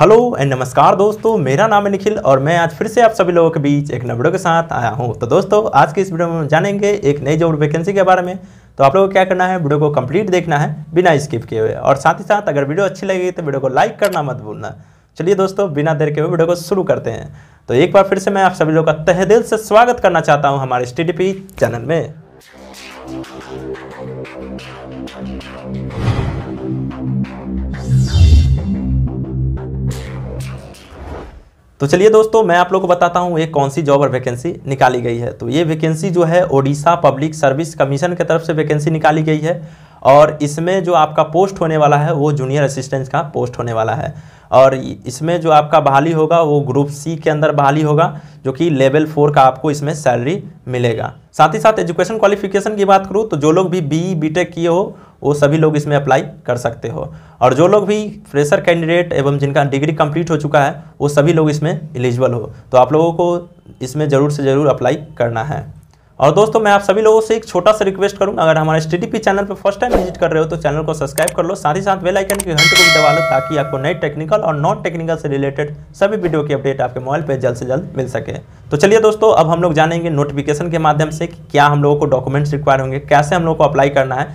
hello and नमस्कार दोस्तों मेरा नाम है निखिल और मैं आज फिर से आप सभी लोगों के बीच एक वीडियो के साथ आया हूं तो दोस्तों आज की इस वीडियो में हम जानेंगे एक नई जॉब वैकेंसी के बारे में तो आप लोगों को क्या करना है वीडियो को कंप्लीट देखना है बिना स्किप किए हुए और साथ ही साथ अगर वीडियो अच्छी लगी तो वीडियो को लाइक करना मत भूलना चलिए दोस्तों बिना देर के हुए वीडियो को शुरू करते हैं तो एक बार फिर से मैं आप सभी लोग का तहे दिल से स्वागत करना चाहता हूँ हमारे एस चैनल में तो चलिए दोस्तों मैं आप लोग को बताता हूँ ये कौन सी जॉब और वैकेंसी निकाली गई है तो ये वैकेंसी जो है ओडिशा पब्लिक सर्विस कमीशन की तरफ से वैकेंसी निकाली गई है और इसमें जो आपका पोस्ट होने वाला है वो जूनियर असिस्टेंट का पोस्ट होने वाला है और इसमें जो आपका बहाली होगा वो ग्रुप सी के अंदर बहाली होगा जो कि लेवल फोर का आपको इसमें सैलरी मिलेगा साथ ही साथ एजुकेशन क्वालिफिकेशन की बात करूँ तो जो लोग भी बी बी किए हो वो सभी लोग इसमें अप्लाई कर सकते हो और जो लोग भी फ्रेशर कैंडिडेट एवं जिनका डिग्री कंप्लीट हो चुका है वो सभी लोग इसमें एलिजिबल हो तो आप लोगों को इसमें ज़रूर से ज़रूर अप्लाई करना है और दोस्तों मैं आप सभी लोगों से एक छोटा सा रिक्वेस्ट करूंगा अगर हमारे स्टी चैनल पर फर्स्ट टाइम विजिट कर रहे हो तो चैनल को सब्सक्राइब कर लो साथ ही साथ वेलाइकन की घंटे को भी दबा लो ताकि आपको नए टेक्निकल और नॉन टेक्निकल से रिलेटेड सभी वीडियो की अपडेट आपके मोबाइल पर जल्द से जल्द मिल सके तो चलिए दोस्तों अब हम लोग जानेंगे नोटिफिकेशन के माध्यम से कि क्या हम लोगों को डॉक्यूमेंट्स रिक्वायर होंगे कैसे हम लोग को अप्लाई करना है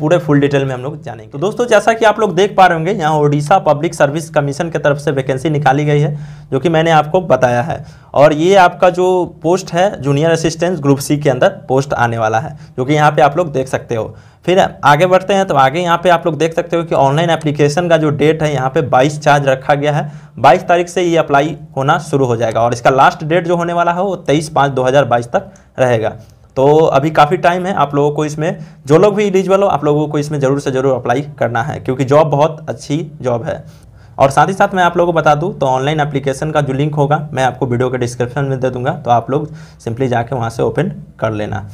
पूरे फुल डिटेल में हम लोग जानेंगे तो दोस्तों जैसा कि आप लोग देख पा रहे होंगे यहाँ ओडिशा पब्लिक सर्विस कमीशन की तरफ से वैकेंसी निकाली गई है जो कि मैंने आपको बताया है और ये आपका जो पोस्ट है जूनियर असिस्टेंट ग्रुप सी के अंदर पोस्ट आने वाला है जो कि यहाँ पे आप लोग देख सकते हो फिर आगे बढ़ते हैं तो आगे यहाँ पे आप लोग देख सकते हो कि ऑनलाइन एप्लीकेशन का जो डेट है यहाँ पे 22 चार्ज रखा गया है 22 तारीख से ये अप्लाई होना शुरू हो जाएगा और इसका लास्ट डेट जो होने वाला है वो 23 पाँच 2022 तक रहेगा तो अभी काफ़ी टाइम है आप लोगों को इसमें जो लोग भी इलिजिबल हो आप लोगों को इसमें ज़रूर से ज़रूर अप्लाई करना है क्योंकि जॉब बहुत अच्छी जॉब है और साथ ही साथ मैं आप लोगों को बता दूं तो ऑनलाइन एप्लीकेशन का जो लिंक होगा मैं आपको वीडियो के डिस्क्रिप्शन में दे दूंगा तो आप लोग सिंपली जाके वहां से ओपन कर लेना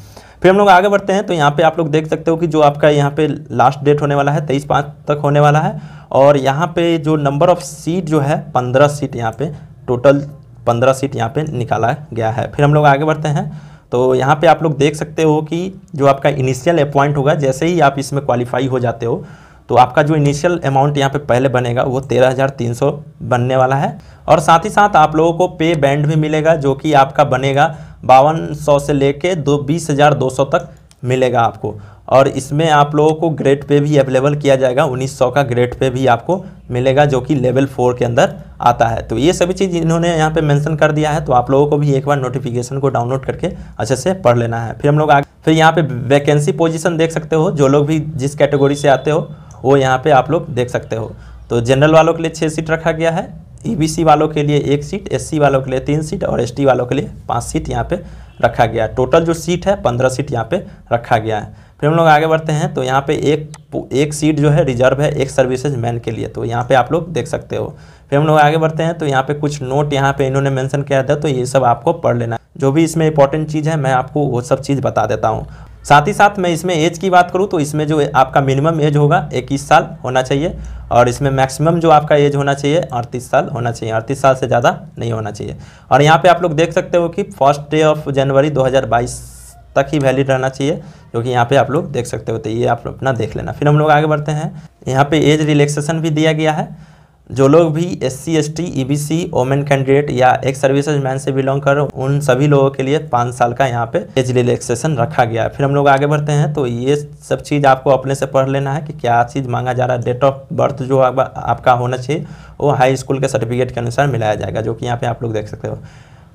फिर हम लोग आगे बढ़ते हैं तो यहाँ पे आप लोग देख सकते हो कि जो आपका यहाँ पे लास्ट डेट होने वाला है तेईस पाँच तक होने वाला है और यहाँ पे जो नंबर ऑफ़ सीट जो है पंद्रह सीट यहाँ पे टोटल पंद्रह सीट यहाँ पे निकाला गया है फिर हम लोग आगे बढ़ते हैं तो यहाँ पे आप लोग देख सकते हो कि जो आपका इनिशियल अपॉइंट होगा जैसे ही आप इसमें क्वालिफाई हो जाते हो तो आपका जो इनिशियल अमाउंट यहाँ पे पहले बनेगा वो तेरह हज़ार तीन सौ बनने वाला है और साथ ही साथ आप लोगों को पे बैंड भी मिलेगा जो कि आपका बनेगा बावन सौ से लेके दो बीस हज़ार दो सौ तक मिलेगा आपको और इसमें आप लोगों को ग्रेड पे भी अवेलेबल किया जाएगा 1900 का ग्रेड पे भी आपको मिलेगा जो कि लेवल फोर के अंदर आता है तो ये सभी चीज़ इन्होंने यहाँ पे मेंशन कर दिया है तो आप लोगों को भी एक बार नोटिफिकेशन को डाउनलोड करके अच्छे से पढ़ लेना है फिर हम लोग आगे फिर यहाँ पे वैकेंसी पोजिशन देख सकते हो जो लोग भी जिस कैटेगरी से आते हो वो यहाँ पर आप लोग देख सकते हो तो जनरल वालों के लिए छः सीट रखा गया है ईबीसी e वालों के लिए एक सीट एससी वालों के लिए तीन सीट और एसटी वालों के लिए पाँच सीट यहाँ पे रखा गया है टोटल जो सीट है पंद्रह सीट यहाँ पे रखा गया है फिर हम लोग आगे बढ़ते हैं तो यहाँ पे एक एक सीट जो है रिजर्व है एक सर्विसेज मैन के लिए तो यहाँ पे आप लोग देख सकते हो फिर हम लोग आगे बढ़ते हैं तो यहाँ पे कुछ नोट यहाँ पे इन्होंने मेंशन किया था तो ये सब आपको पढ़ लेना जो भी इसमें इंपॉर्टेंट चीज़ है मैं आपको वो सब चीज़ बता देता हूँ साथ ही साथ मैं इसमें एज की बात करूँ तो इसमें जो आपका मिनिमम एज होगा इक्कीस साल होना चाहिए और इसमें मैक्सिमम जो आपका एज होना चाहिए अड़तीस साल होना चाहिए अड़तीस साल से ज़्यादा नहीं होना चाहिए और यहाँ पे आप लोग देख सकते हो कि फर्स्ट डे ऑफ जनवरी 2022 तक ही वैलिड रहना चाहिए जो यहाँ पे आप लोग देख सकते हो तो ये आप अपना देख लेना फिर हम लोग आगे बढ़ते हैं यहाँ पे एज रिलैक्सेशन भी दिया गया है जो लोग भी S C S T E B C women candidate या एक सर्विसेज मैन से बिलोंग कर उन सभी लोगों के लिए पाँच साल का यहाँ पे एज रिलैक्सेशन रखा गया है फिर हम लोग आगे बढ़ते हैं तो ये सब चीज़ आपको अपने से पढ़ लेना है कि क्या चीज़ मांगा जा रहा है डेट ऑफ बर्थ जो आप, आपका होना चाहिए वो हाई स्कूल के सर्टिफिकेट के अनुसार मिलाया जाएगा जो कि यहाँ पर आप लोग देख सकते हो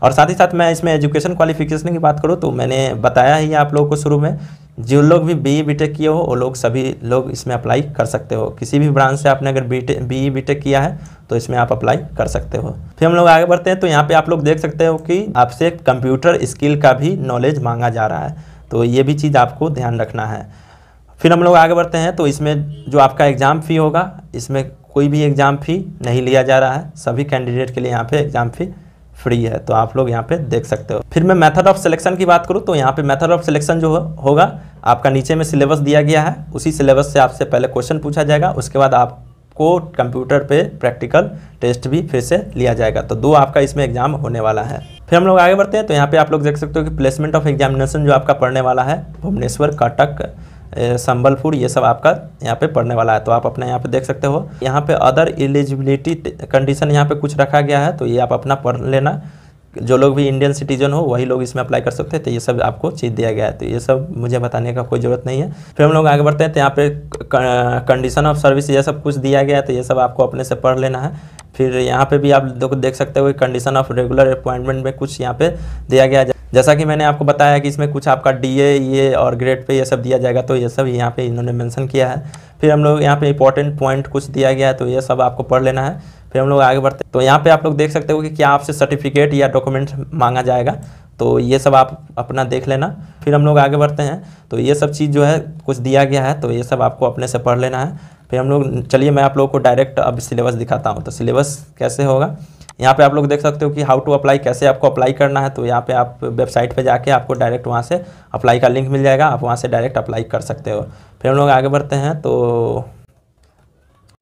और साथ ही साथ मैं इसमें एजुकेशन क्वालिफिकेशन की बात करूँ तो मैंने बताया ही आप लोगों को शुरू में जो लोग भी बी बी टेक किए हो वो लोग सभी लोग इसमें अप्लाई कर सकते हो किसी भी ब्रांच से आपने अगर बी बी बी टेक किया है तो इसमें आप अप्लाई कर सकते हो फिर हम लोग आगे बढ़ते हैं तो यहाँ पे आप लोग देख सकते हो कि आपसे कंप्यूटर स्किल का भी नॉलेज मांगा जा रहा है तो ये भी चीज़ आपको ध्यान रखना है फिर हम लोग आगे बढ़ते हैं तो इसमें जो आपका एग्ज़ाम फ़ी होगा इसमें कोई भी एग्ज़ाम फ़ी नहीं लिया जा रहा है सभी कैंडिडेट के लिए यहाँ पर एग्ज़ाम फ़ी फ्री है तो आप लोग यहाँ पे देख सकते हो फिर मैं मैथड ऑफ सिलेक्शन की बात करूँ तो यहाँ पर मैथड ऑफ सिलेक्शन जो होगा आपका नीचे में सिलेबस दिया गया है उसी सिलेबस से आपसे पहले क्वेश्चन पूछा जाएगा उसके बाद आपको कंप्यूटर पे प्रैक्टिकल टेस्ट भी फिर से लिया जाएगा तो दो आपका इसमें एग्जाम होने वाला है फिर हम लोग आगे बढ़ते हैं तो यहाँ पे आप लोग देख सकते हो कि प्लेसमेंट ऑफ एग्जामिनेशन जो आपका पढ़ने वाला है भुवनेश्वर कटक संबलपुर ये सब आपका यहाँ पे पढ़ने वाला है तो आप अपना यहाँ पे देख सकते हो यहाँ पे अदर एलिजिबिलिटी कंडीशन यहाँ पे कुछ रखा गया है तो ये आप अपना पढ़ लेना जो लोग भी इंडियन सिटीजन हो वही लोग इसमें अप्लाई कर सकते हैं तो ये सब आपको चीज़ दिया गया है तो ये सब मुझे बताने का कोई ज़रूरत नहीं है फिर हम लोग आगे बढ़ते हैं तो यहाँ पे कंडीशन ऑफ सर्विस ये सब कुछ दिया गया है तो ये सब आपको अपने से पढ़ लेना है फिर यहाँ पे भी आप देख सकते हो कंडीशन ऑफ रेगुलर अपॉइंटमेंट में कुछ यहाँ पे दिया गया जैसा कि मैंने आपको बताया कि इसमें कुछ आपका ए ये e और ग्रेड पे ये सब दिया जाएगा तो ये सब यहाँ पे इन्होंने मेंशन किया है फिर हम लोग यहाँ पे इंपॉर्टेंट पॉइंट कुछ दिया गया है तो ये सब आपको पढ़ लेना है फिर हम लोग आगे बढ़ते तो यहाँ पे आप लोग देख सकते हो कि क्या आपसे सर्टिफिकेट या डॉक्यूमेंट मांगा जाएगा तो ये सब आप अपना देख लेना फिर हम लोग आगे बढ़ते हैं तो ये सब चीज़ जो है कुछ दिया गया है तो ये सब आपको अपने से पढ़ लेना है फिर हम लोग चलिए मैं आप लोग को डायरेक्ट अब सिलेबस दिखाता हूँ तो सिलेबस कैसे होगा यहाँ पे आप लोग देख सकते हो कि हाउ टू अप्लाई कैसे आपको अप्लाई करना है तो यहाँ पे आप वेबसाइट पे जाके आपको डायरेक्ट वहाँ से अप्लाई का लिंक मिल जाएगा आप वहाँ से डायरेक्ट अप्लाई कर सकते हो फिर हम लोग आगे बढ़ते हैं तो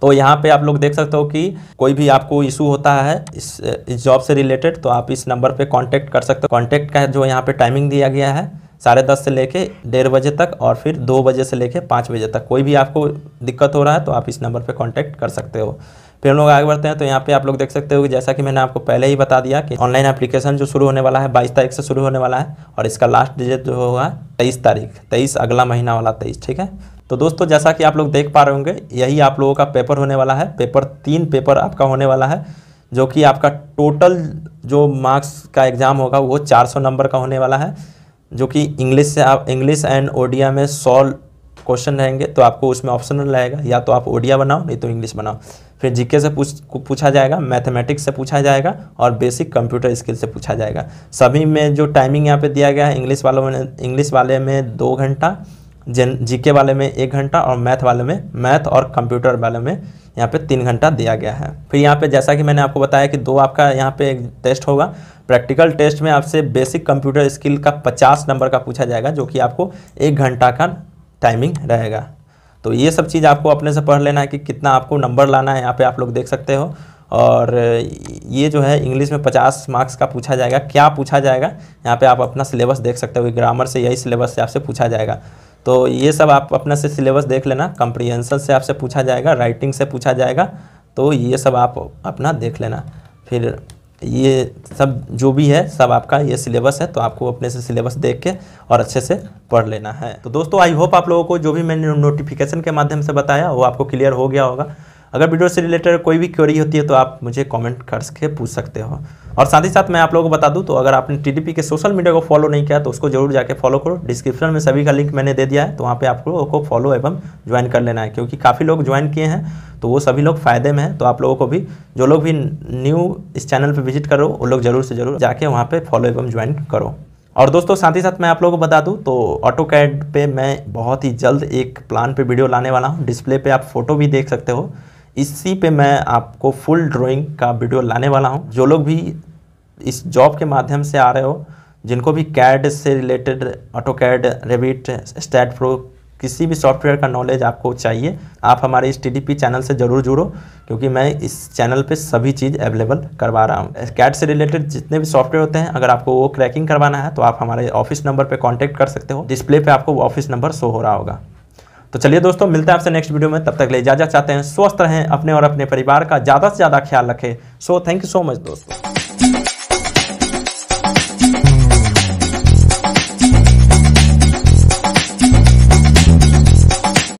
तो यहाँ पे आप लोग देख सकते हो कि कोई भी आपको इशू होता है इस इस जॉब से रिलेटेड तो आप इस नंबर पे कांटेक्ट कर सकते हो कांटेक्ट का जो यहाँ पे टाइमिंग दिया गया है साढ़े दस से लेके डेढ़ बजे तक और फिर दो बजे से लेके पाँच बजे तक कोई भी आपको दिक्कत हो रहा है तो आप इस नंबर पर कॉन्टैक्ट कर सकते हो फिर हम लोग आगे बढ़ते हैं तो यहाँ पे आप लोग देख सकते हो कि जैसा कि मैंने आपको पहले ही बता दिया कि ऑनलाइन एप्लीकेशन जो शुरू होने वाला है बाईस तारीख से शुरू होने वाला है और इसका लास्ट डेट जो होगा तेईस तारीख तेईस अगला महीना वाला तेईस ठीक है तो दोस्तों जैसा कि आप लोग देख पा रहे होंगे यही आप लोगों का पेपर होने वाला है पेपर तीन पेपर आपका होने वाला है जो कि आपका टोटल जो मार्क्स का एग्ज़ाम होगा वो 400 नंबर का होने वाला है जो कि इंग्लिश से आप इंग्लिश एंड ओडिया में सौ क्वेश्चन रहेंगे तो आपको उसमें ऑप्शनल रहेगा या तो आप ओडिया बनाओ नहीं तो इंग्लिश बनाओ फिर जीके से पूछ पूछा जाएगा मैथमेटिक्स से पूछा जाएगा और बेसिक कंप्यूटर स्किल से पूछा जाएगा सभी में जो टाइमिंग यहाँ पर दिया गया है इंग्लिश वालों में इंग्लिश वाले में दो घंटा जन जीके वाले में एक घंटा और मैथ वाले में मैथ और कंप्यूटर वाले में यहाँ पे तीन घंटा दिया गया है फिर यहाँ पे जैसा कि मैंने आपको बताया कि दो आपका यहाँ पे एक टेस्ट होगा प्रैक्टिकल टेस्ट में आपसे बेसिक कंप्यूटर स्किल का पचास नंबर का पूछा जाएगा जो कि आपको एक घंटा का टाइमिंग रहेगा तो ये सब चीज़ आपको अपने से पढ़ लेना है कि कितना आपको नंबर लाना है यहाँ पर आप लोग देख सकते हो और ये जो है इंग्लिश में 50 मार्क्स का पूछा जाएगा क्या पूछा जाएगा यहाँ पे आप अपना सिलेबस देख सकते हो ग्रामर से यही सिलेबस से आपसे पूछा जाएगा तो ये सब आप अपने से सिलेबस देख लेना कंप्रीहेंसन से आपसे पूछा जाएगा राइटिंग से पूछा जाएगा तो ये सब आप अपना देख लेना फिर ये सब जो भी है सब आपका ये सिलेबस है तो आपको अपने से सिलेबस देख के और अच्छे से पढ़ लेना है तो दोस्तों आई होप आप लोगों को जो भी मैंने नोटिफिकेशन के माध्यम से बताया वो आपको क्लियर हो गया होगा अगर वीडियो से रिलेटेड कोई भी क्वेरी होती है तो आप मुझे कमेंट करके पूछ सकते हो और साथ ही साथ मैं आप लोगों को बता दूं तो अगर आपने टीडीपी के सोशल मीडिया को फॉलो नहीं किया तो उसको जरूर जाके फॉलो करो डिस्क्रिप्शन में सभी का लिंक मैंने दे दिया है तो वहाँ पे आप लोगों को फॉलो एवं ज्वाइन कर लेना है क्योंकि काफ़ी लोग ज्वाइन किए हैं तो वो सभी लोग फायदे में हैं तो आप लोगों को भी जो लोग भी न्यू इस चैनल पर विजिट करो वो लोग जरूर से जरूर जाके वहाँ पर फॉलो एवं ज्वाइन करो और दोस्तों साथ ही साथ मैं आप लोगों को बता दूं तो ऑटो कैड पर मैं बहुत ही जल्द एक प्लान पे वीडियो लाने वाला हूँ डिस्प्ले पे आप फोटो भी देख सकते हो इसी पे मैं आपको फुल ड्राइंग का वीडियो लाने वाला हूँ जो लोग भी इस जॉब के माध्यम से आ रहे हो जिनको भी कैड से related AutoCAD Revit STAAD Pro किसी भी सॉफ्टवेयर का नॉलेज आपको चाहिए आप हमारे इस टी चैनल से ज़रूर जुड़ो क्योंकि मैं इस चैनल पे सभी चीज़ अवेलेबल करवा रहा हूँ कैट से रिलेटेड जितने भी सॉफ्टवेयर होते हैं अगर आपको वो क्रैकिंग करवाना है तो आप हमारे ऑफिस नंबर पे कांटेक्ट कर सकते हो डिस्प्ले पे आपको ऑफिस नंबर शो हो रहा होगा तो चलिए दोस्तों मिलते हैं आपसे नेक्स्ट वीडियो में तब तक ले इजाजत चाहते हैं स्वस्थ रहें अपने और अपने परिवार का ज़्यादा से ज़्यादा ख्याल रखें so thank you so much दोस्तों